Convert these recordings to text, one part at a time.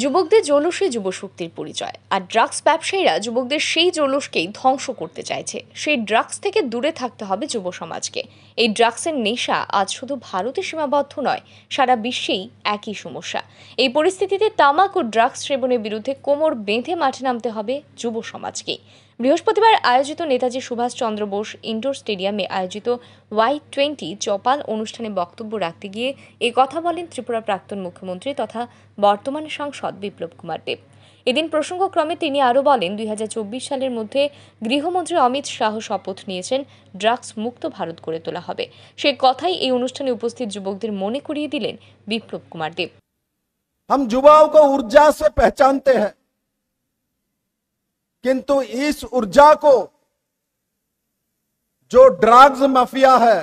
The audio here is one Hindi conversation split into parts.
যুবকদের জৌলুসে যুবশক্তির পরিচয় আর ড্রাগস ব্যবসায়ীরা যুবকদের সেই জলুসকেই ধ্বংস করতে চাইছে সেই ড্রাগস থেকে দূরে থাকতে হবে যুব সমাজকে এই ড্রাগসের নেশা আজ শুধু ভারতে সীমাবদ্ধ নয় সারা বিশ্বেই একই সমস্যা এই পরিস্থিতিতে তামাক ও ড্রাগস সেবনের বিরুদ্ধে কোমর বেঁধে মাঠে নামতে হবে যুব সমাজকে বৃহস্পতিবার আয়োজিত নেতাজি সুভাষচন্দ্র বোস ইনডোর স্টেডিয়ামে আয়োজিত ওয়াই টোয়েন্টি চপাল অনুষ্ঠানে বক্তব্য রাখতে গিয়ে এ কথা বলেন ত্রিপুরা প্রাক্তন মুখ্যমন্ত্রী তথা বর্তমান সাংসদ পরিষদ বিপ্লব কুমার দেব এদিন প্রসঙ্গক্রমে তিনি আরও বলেন দুই সালের মধ্যে গৃহমন্ত্রী অমিত শাহ শপথ নিয়েছেন ড্রাগস মুক্ত ভারত করে তোলা হবে সে কথাই এই অনুষ্ঠানে উপস্থিত যুবকদের মনে করিয়ে দিলেন বিপ্লব কুমার দেব हम युवाओं को ऊर्जा से पहचानते हैं किंतु इस ऊर्जा को जो ड्रग्स माफिया है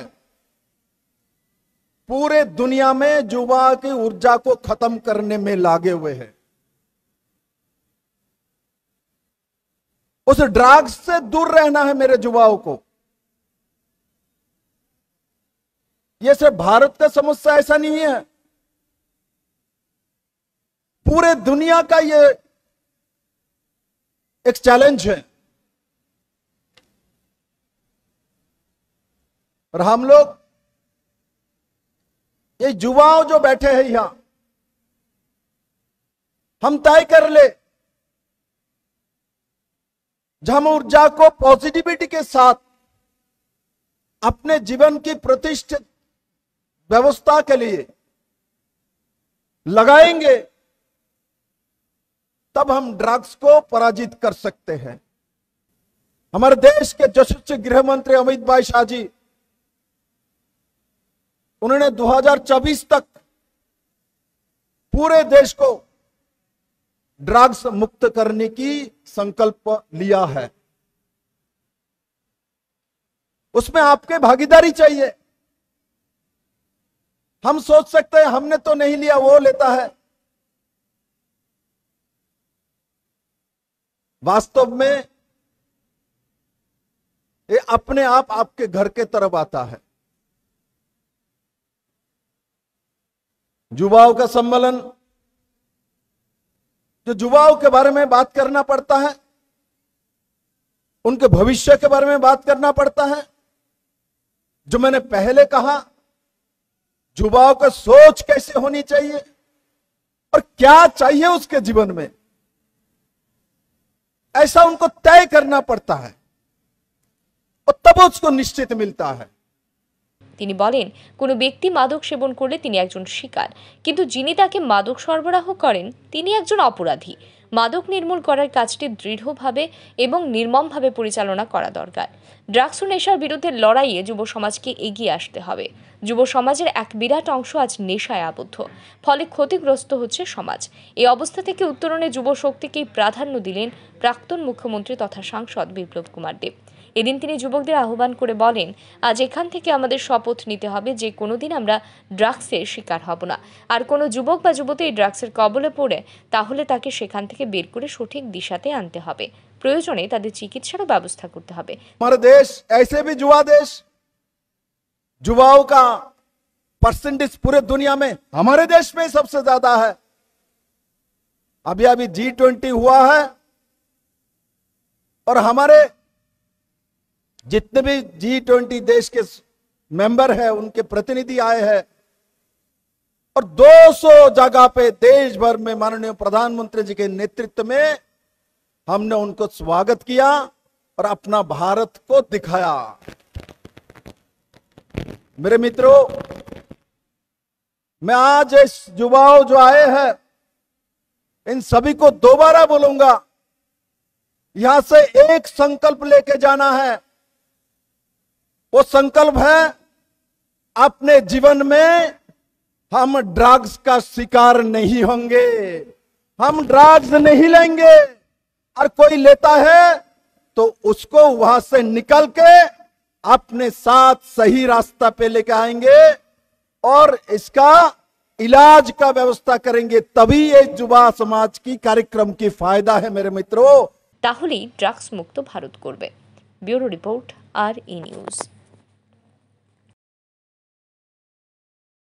पूरे दुनिया में युवा की ऊर्जा को खत्म करने में लागे हुए हैं उस ड्रग्स से दूर रहना है मेरे युवाओं को यह सिर्फ भारत का समस्या ऐसा नहीं है पूरे दुनिया का यह एक चैलेंज है और हम लोग युवाओं जो बैठे हैं यहां हम तय कर ले हम ऊर्जा को पॉजिटिविटी के साथ अपने जीवन की प्रतिष्ठित व्यवस्था के लिए लगाएंगे तब हम ड्रग्स को पराजित कर सकते हैं हमारे देश के यशस्वी गृह मंत्री अमित भाई शाह जी उन्होंने 2024 तक पूरे देश को ड्रग्स मुक्त करने की संकल्प लिया है उसमें आपके भागीदारी चाहिए हम सोच सकते हैं हमने तो नहीं लिया वो लेता है वास्तव में ये अपने आप आपके घर के तरफ आता है युवाओं का सम्मेलन जो युवाओं के बारे में बात करना पड़ता है उनके भविष्य के बारे में बात करना पड़ता है जो मैंने पहले कहा युवाओं का सोच कैसे होनी चाहिए और क्या चाहिए उसके जीवन में ऐसा उनको तय करना पड़ता है और तब उसको निश्चित मिलता है তিনি বলেন কোনো ব্যক্তি মাদক সেবন করলে তিনি একজন শিকার কিন্তু যিনি তাকে মাদক সরবরাহ করেন তিনি একজন অপরাধী মাদক নির্মূল করার কাজটি দৃঢ়ভাবে এবং নির্মমভাবে পরিচালনা করা দরকার ড্রাগস ও নেশার বিরুদ্ধে লড়াইয়ে যুব সমাজকে এগিয়ে আসতে হবে যুব সমাজের এক বিরাট অংশ আজ নেশায় আবদ্ধ ফলে ক্ষতিগ্রস্ত হচ্ছে সমাজ এই অবস্থা থেকে উত্তরণে যুব শক্তিকেই প্রাধান্য দিলেন প্রাক্তন মুখ্যমন্ত্রী তথা সাংসদ বিপ্লব কুমার দেব এদিন তিনি যুবকদের আহ্বান করে বলেন আজ এখান থেকে আমাদের শপথ নিতে হবে যে কোনোদিন আমরা ড্রাগসের শিকার হব না আর কোনো যুবক বা যুবতী এই ড্রাগসের কবলে পড়ে তাহলে তাকে সেখান থেকে বের করে সঠিক দিশাতে আনতে হবে প্রয়োজনে তাদের চিকিৎসারও ব্যবস্থা করতে হবে আমার দেশ এসে ভি যুবা দেশ যুবাও কা পার্সেন্টেজ পুরো দুনিয়া মে हमारे দেশ মে সবসে জাদা হ্যাঁ अभी अभी जी ट्वेंटी हुआ है और हमारे जितने भी जी ट्वेंटी देश के मेंबर हैं उनके प्रतिनिधि आए हैं और 200 जगह पे देश भर में माननीय प्रधानमंत्री जी के नेतृत्व में हमने उनको स्वागत किया और अपना भारत को दिखाया मेरे मित्रों मैं आज इस युवाओं जो आए हैं इन सभी को दोबारा बोलूंगा यहां से एक संकल्प लेके जाना है वो संकल्प है अपने जीवन में हम ड्रग्स का शिकार नहीं होंगे हम ड्रग्स नहीं लेंगे और कोई लेता है तो उसको वहां से निकल के अपने साथ सही रास्ता पे लेके आएंगे और इसका इलाज का व्यवस्था करेंगे तभी ये युवा समाज की कार्यक्रम की फायदा है मेरे मित्रों তাহলেই मुक्त भारत ভারত করবে ব্যুরো রিপোর্ট আর ই